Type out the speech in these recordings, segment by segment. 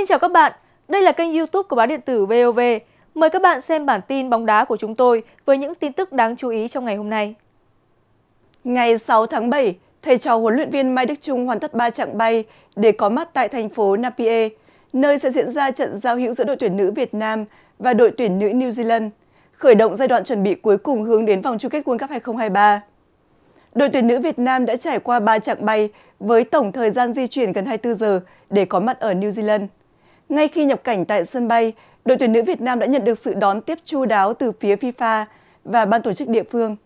Xin chào các bạn, đây là kênh youtube của báo điện tử VOV. Mời các bạn xem bản tin bóng đá của chúng tôi với những tin tức đáng chú ý trong ngày hôm nay. Ngày 6 tháng 7, thầy trò huấn luyện viên Mai Đức Trung hoàn tất 3 trạng bay để có mặt tại thành phố Napier, nơi sẽ diễn ra trận giao hữu giữa đội tuyển nữ Việt Nam và đội tuyển nữ New Zealand, khởi động giai đoạn chuẩn bị cuối cùng hướng đến vòng chung kết World Cup 2023. Đội tuyển nữ Việt Nam đã trải qua 3 trạng bay với tổng thời gian di chuyển gần 24 giờ để có mặt ở New Zealand. Ngay khi nhập cảnh tại sân bay, đội tuyển nữ Việt Nam đã nhận được sự đón tiếp chu đáo từ phía FIFA và ban tổ chức địa phương.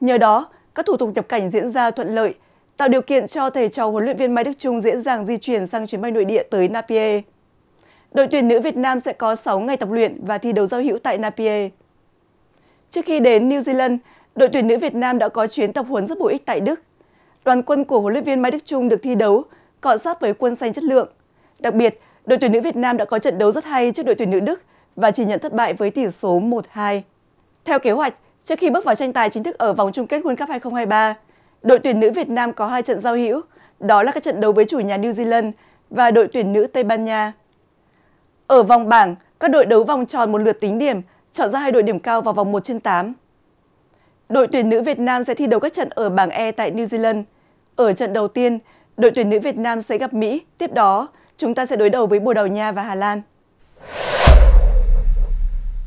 Nhờ đó, các thủ tục nhập cảnh diễn ra thuận lợi, tạo điều kiện cho thầy trò huấn luyện viên Mai Đức Trung dễ dàng di chuyển sang chuyến bay nội địa tới Napier. Đội tuyển nữ Việt Nam sẽ có 6 ngày tập luyện và thi đấu giao hữu tại Napier. Trước khi đến New Zealand, đội tuyển nữ Việt Nam đã có chuyến tập huấn rất bổ ích tại Đức. Đoàn quân của huấn luyện viên Mai Đức Trung được thi đấu, cọ sát với quân xanh chất lượng. Đặc biệt, Đội tuyển nữ Việt Nam đã có trận đấu rất hay trước đội tuyển nữ Đức và chỉ nhận thất bại với tỷ số 1-2. Theo kế hoạch, trước khi bước vào tranh tài chính thức ở vòng chung kết World Cup 2023, đội tuyển nữ Việt Nam có hai trận giao hữu, đó là các trận đấu với chủ nhà New Zealand và đội tuyển nữ Tây Ban Nha. Ở vòng bảng, các đội đấu vòng tròn một lượt tính điểm, chọn ra hai đội điểm cao vào vòng 1 trên 8. Đội tuyển nữ Việt Nam sẽ thi đấu các trận ở bảng E tại New Zealand. Ở trận đầu tiên, đội tuyển nữ Việt Nam sẽ gặp Mỹ, tiếp đó chúng ta sẽ đối đầu với Bồ Đào Nha và Hà Lan.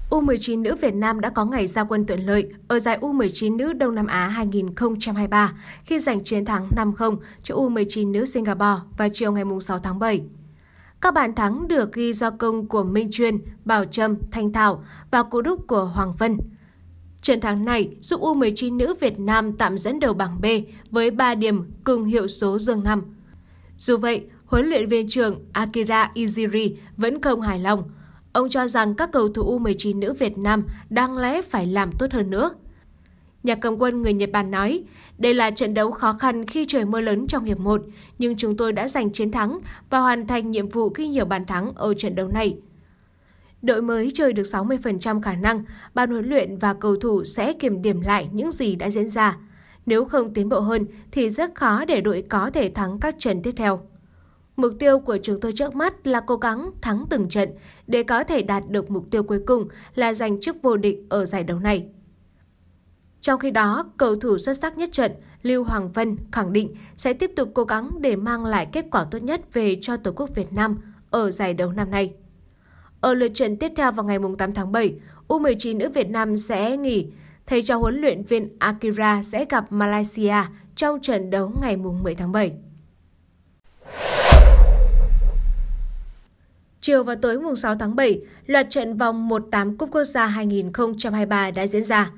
U19 nữ Việt Nam đã có ngày ra quân thuận lợi ở giải U19 nữ Đông Nam Á 2023 khi giành chiến thắng 5-0 cho U19 nữ Singapore vào chiều ngày 6 tháng 7. Các bàn thắng được ghi do công của Minh Chuyên, Bảo Trâm, Thanh Thảo và cú đúc của Hoàng Vân. Trận thắng này giúp U19 nữ Việt Nam tạm dẫn đầu bảng B với 3 điểm cùng hiệu số dương 5. Dù vậy, huấn luyện viên trưởng Akira Iziri vẫn không hài lòng. Ông cho rằng các cầu thủ U19 nữ Việt Nam đang lẽ phải làm tốt hơn nữa. Nhà cầm quân người Nhật Bản nói, đây là trận đấu khó khăn khi trời mưa lớn trong hiệp 1, nhưng chúng tôi đã giành chiến thắng và hoàn thành nhiệm vụ ghi nhiều bàn thắng ở trận đấu này. Đội mới chơi được 60% khả năng, ban huấn luyện và cầu thủ sẽ kiểm điểm lại những gì đã diễn ra. Nếu không tiến bộ hơn thì rất khó để đội có thể thắng các trận tiếp theo. Mục tiêu của chúng tôi trước mắt là cố gắng thắng từng trận để có thể đạt được mục tiêu cuối cùng là giành chức vô địch ở giải đấu này. Trong khi đó, cầu thủ xuất sắc nhất trận Lưu Hoàng Vân khẳng định sẽ tiếp tục cố gắng để mang lại kết quả tốt nhất về cho Tổ quốc Việt Nam ở giải đấu năm nay. Ở lượt trận tiếp theo vào ngày 8 tháng 7, U19 nữ Việt Nam sẽ nghỉ. Thầy trò huấn luyện viên Akira sẽ gặp Malaysia trong trận đấu ngày 10 tháng 7. chiều và tối mùng 6 tháng 7, loạt trận vòng 1-8 Cúp Quốc gia 2023 đã diễn ra.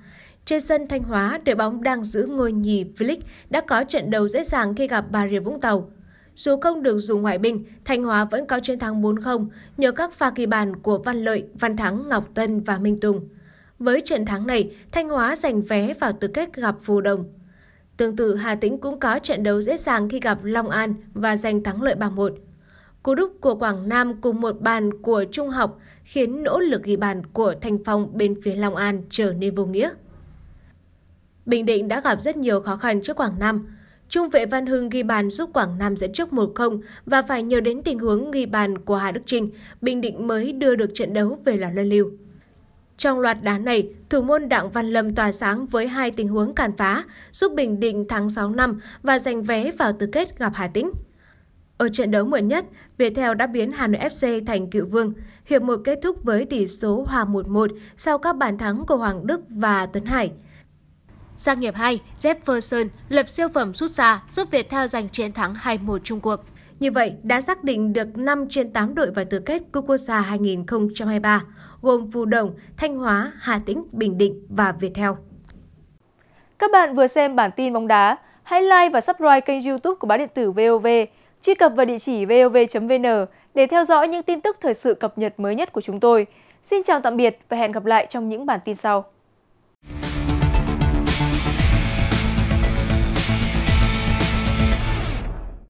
Trên sân Thanh Hóa, đội bóng đang giữ ngôi nhì V-League đã có trận đấu dễ dàng khi gặp Bà Rịa Vũng Tàu. Dù không được dùng ngoại binh, Thanh Hóa vẫn có chiến thắng 4-0 nhờ các pha kỳ bàn của Văn Lợi, Văn Thắng, Ngọc Tân và Minh Tùng. Với trận thắng này, Thanh Hóa giành vé vào tứ kết gặp Phù Đồng. Tương tự, Hà Tĩnh cũng có trận đấu dễ dàng khi gặp Long An và giành thắng lợi 3-1 cú đúc của Quảng Nam cùng một bàn của Trung học khiến nỗ lực ghi bàn của Thanh Phong bên phía Long An trở nên vô nghĩa. Bình Định đã gặp rất nhiều khó khăn trước Quảng Nam. Trung vệ Văn Hưng ghi bàn giúp Quảng Nam dẫn trước 1-0 và phải nhờ đến tình huống ghi bàn của Hà Đức Trinh, Bình Định mới đưa được trận đấu về lò luân lưu. Trong loạt đá này, thủ môn Đặng Văn Lâm tỏa sáng với hai tình huống cản phá, giúp Bình Định thắng 6 năm và giành vé vào tứ kết gặp Hà Tĩnh. Ở trận đấu muộn nhất, Viettel đã biến Hà Nội FC thành cựu vương. Hiệp 1 kết thúc với tỷ số hòa 1-1 sau các bàn thắng của Hoàng Đức và Tuấn Hải. Sang hiệp 2, Jefferson lập siêu phẩm rút ra giúp Viettel giành chiến thắng 2-1 Trung cuộc. Như vậy, đã xác định được 5 trên 8 đội vào tứ kết Cúp Quốc gia 2023, gồm Phú Đồng, Thanh Hóa, Hà Tĩnh, Bình Định và Viettel. Các bạn vừa xem bản tin bóng đá. Hãy like và subscribe kênh youtube của Báo Điện tử VOV Truy cập vào địa chỉ vov.vn để theo dõi những tin tức thời sự cập nhật mới nhất của chúng tôi. Xin chào tạm biệt và hẹn gặp lại trong những bản tin sau.